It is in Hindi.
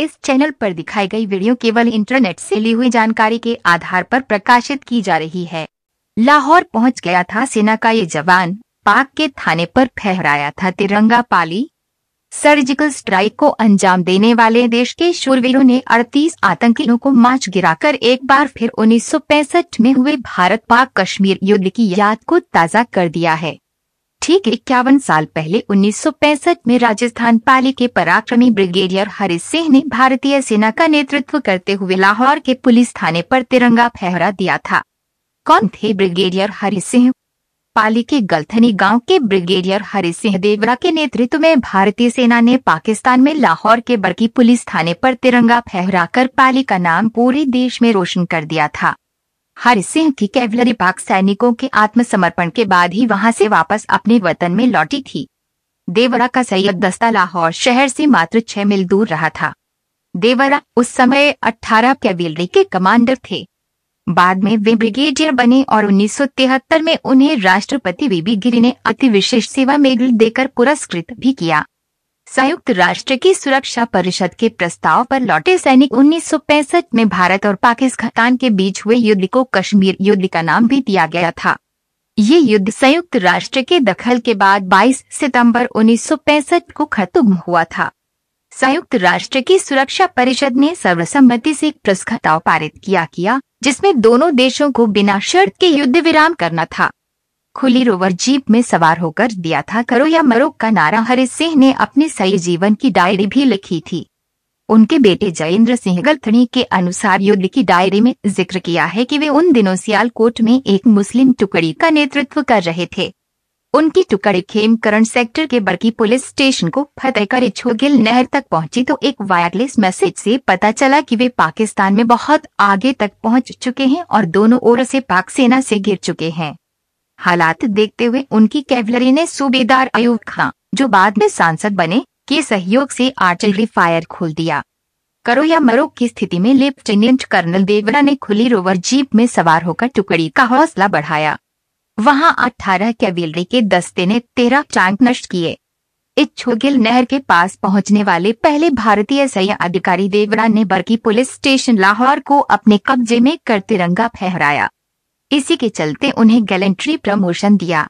इस चैनल पर दिखाई गई वीडियो केवल इंटरनेट से ली हुई जानकारी के आधार पर प्रकाशित की जा रही है लाहौर पहुंच गया था सेना का ये जवान पाक के थाने पर फहराया था तिरंगा पाली सर्जिकल स्ट्राइक को अंजाम देने वाले देश के शूरवीरों ने 38 आतंकियों को माच गिराकर एक बार फिर 1965 में हुए भारत पाक कश्मीर युद्ध की याद को ताजा कर दिया है ठीक इक्यावन साल पहले 1965 में राजस्थान पाली के पराक्रमी ब्रिगेडियर हरि सिंह ने भारतीय सेना का नेतृत्व करते हुए लाहौर के पुलिस थाने पर तिरंगा फहरा दिया था कौन थे ब्रिगेडियर हरि सिंह पाली के गलथनी गांव के ब्रिगेडियर हरि सिंह देवरा के नेतृत्व में भारतीय सेना ने पाकिस्तान में लाहौर के बड़की पुलिस थाने पर तिरंगा फहराकर पाली का नाम पूरे देश में रोशन कर दिया था हरि सिंह की कैवलरी पाक सैनिकों के आत्मसमर्पण के बाद ही वहां से वापस अपने वतन में लौटी थी देवरा का सैयद दस्ता लाहौर शहर से मात्र छह मील दूर रहा था देवरा उस समय अठारह कैवेलरी के कमांडर थे बाद में वे ब्रिगेडियर बने और 1973 में उन्हें राष्ट्रपति बीबी गिरी ने अति विशेष सेवा मेडल देकर पुरस्कृत भी किया संयुक्त राष्ट्र की सुरक्षा परिषद के प्रस्ताव पर लौटे सैनिक उन्नीस में भारत और पाकिस्तान के बीच हुए युद्ध को कश्मीर युद्ध का नाम भी दिया गया था ये युद्ध संयुक्त राष्ट्र के दखल के बाद 22 सितंबर 1965 को खत्म हुआ था संयुक्त राष्ट्र की सुरक्षा परिषद ने सर्वसम्मति से एक प्रस्ताव पारित किया किया जिसमें दोनों देशों को बिना शर्त के युद्ध विराम करना था खुली रोवर जीप में सवार होकर दिया था करो या मरो का नारा हरि सिंह ने अपने सही जीवन की डायरी भी लिखी थी उनके बेटे जयेंद्र सिंह गलथनी के अनुसार युद्ध की डायरी में जिक्र किया है कि वे उन दिनों सियालकोट में एक मुस्लिम टुकड़ी का नेतृत्व कर रहे थे उनकी टुकड़ी खेमकरण सेक्टर के बड़की पुलिस स्टेशन को फतेह कर छोगिल नहर तक पहुंची तो एक वायरलेस मैसेज से पता चला कि वे पाकिस्तान में बहुत आगे तक पहुंच चुके हैं और दोनों ओर से पाक सेना से गिर चुके हैं हालात देखते हुए उनकी कैवलरी ने सूबेदार अयूब खां जो बाद में सांसद बने के सहयोग से आर्टिलरी फायर खोल दिया करो या मरो की स्थिति में लेफ्टिनेंट कर्नल देवरा ने खुली रोवर जीप में सवार होकर टुकड़ी का हौसला बढ़ाया वहां 18 कैवेलरी के दस्ते ने 13 टैंक नष्ट किए इच्छुगिल नहर के पास पहुंचने वाले पहले भारतीय सैन्य अधिकारी देवरा ने बरकी पुलिस स्टेशन लाहौर को अपने कब्जे में कर तिरंगा फहराया इसी के चलते उन्हें गैलेंट्री प्रमोशन दिया